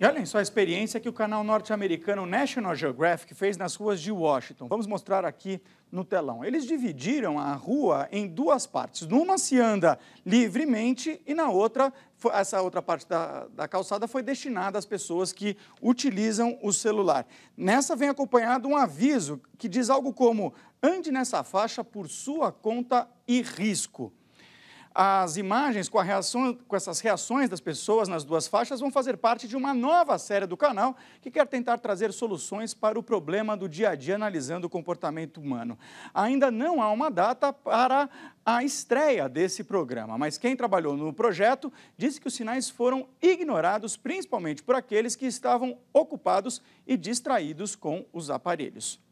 E olhem só a experiência que o canal norte-americano National Geographic fez nas ruas de Washington. Vamos mostrar aqui no telão. Eles dividiram a rua em duas partes. Numa se anda livremente e na outra, essa outra parte da, da calçada foi destinada às pessoas que utilizam o celular. Nessa vem acompanhado um aviso que diz algo como: ande nessa faixa por sua conta e risco. As imagens com, reação, com, essas reações das pessoas nas duas faixas vão fazer parte de uma nova série do canal que quer tentar trazer soluções para o problema do dia a dia analisando o comportamento humano. Ainda não há uma data para a estreia desse programa, mas quem trabalhou no projeto disse que os sinais foram ignorados, principalmente por aqueles que estavam ocupados e distraídos com os aparelhos.